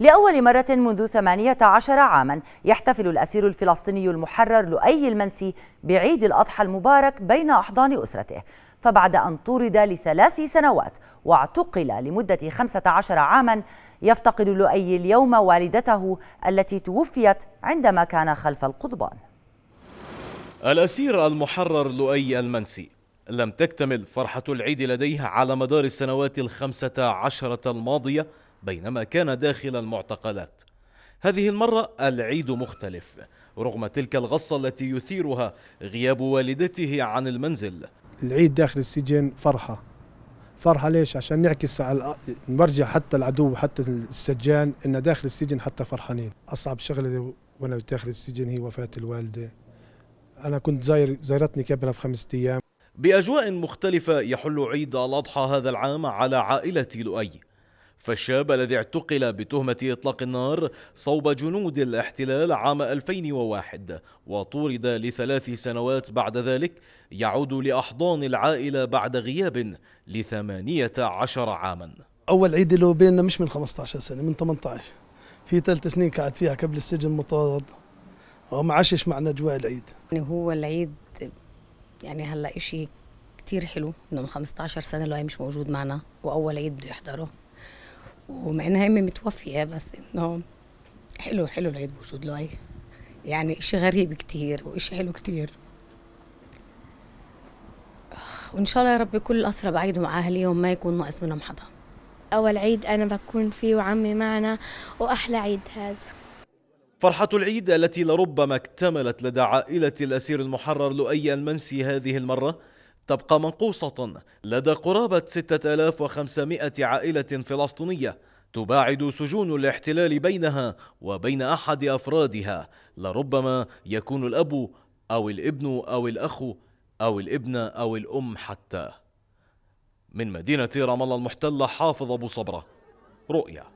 لأول مرة منذ 18 عاما يحتفل الأسير الفلسطيني المحرر لؤي المنسي بعيد الأضحى المبارك بين أحضان أسرته فبعد أن طرد لثلاث سنوات واعتقل لمدة 15 عاما يفتقد لؤي اليوم والدته التي توفيت عندما كان خلف القضبان الأسير المحرر لؤي المنسي لم تكتمل فرحة العيد لديه على مدار السنوات الخمسة عشرة الماضية بينما كان داخل المعتقلات هذه المرة العيد مختلف رغم تلك الغصة التي يثيرها غياب والدته عن المنزل العيد داخل السجن فرحة فرحة ليش؟ عشان نعكس على نرجع حتى العدو حتى السجان إن داخل السجن حتى فرحانين أصعب شغلة وأنا داخل السجن هي وفاة الوالدة أنا كنت زاير زايرتني قبلها بخمسة أيام بأجواء مختلفة يحل عيد الأضحى هذا العام على عائلة لؤي فالشاب الذي اعتقل بتهمة إطلاق النار صوب جنود الاحتلال عام 2001 وطرد لثلاث سنوات بعد ذلك يعود لأحضان العائلة بعد غياب لثمانية عشر عاما أول عيد له بيننا مش من 15 سنة من 18 في ثلاث سنين قعد فيها قبل السجن مطارد وما عاشش معنا أجواء العيد يعني هو العيد يعني هلا شيء كتير حلو انه من 15 سنه لو هي مش موجود معنا واول عيد بده يحضره ومع انها امي متوفيه بس انه حلو حلو العيد بوجود لؤي يعني اشي غريب كتير واشي حلو كتير وان شاء الله يا رب كل الاسرى بعيدوا مع اهليهم ما يكون ناقص منهم حدا اول عيد انا بكون فيه وعمي معنا واحلى عيد هذا فرحة العيد التي لربما اكتملت لدى عائلة الأسير المحرر لؤي المنسي هذه المرة تبقى منقوصة لدى قرابة 6500 عائلة فلسطينية تباعد سجون الاحتلال بينها وبين أحد أفرادها لربما يكون الأب أو الابن أو الأخ أو الابن أو الأم حتى من مدينة رام الله المحتلة حافظ أبو صبرة رؤيا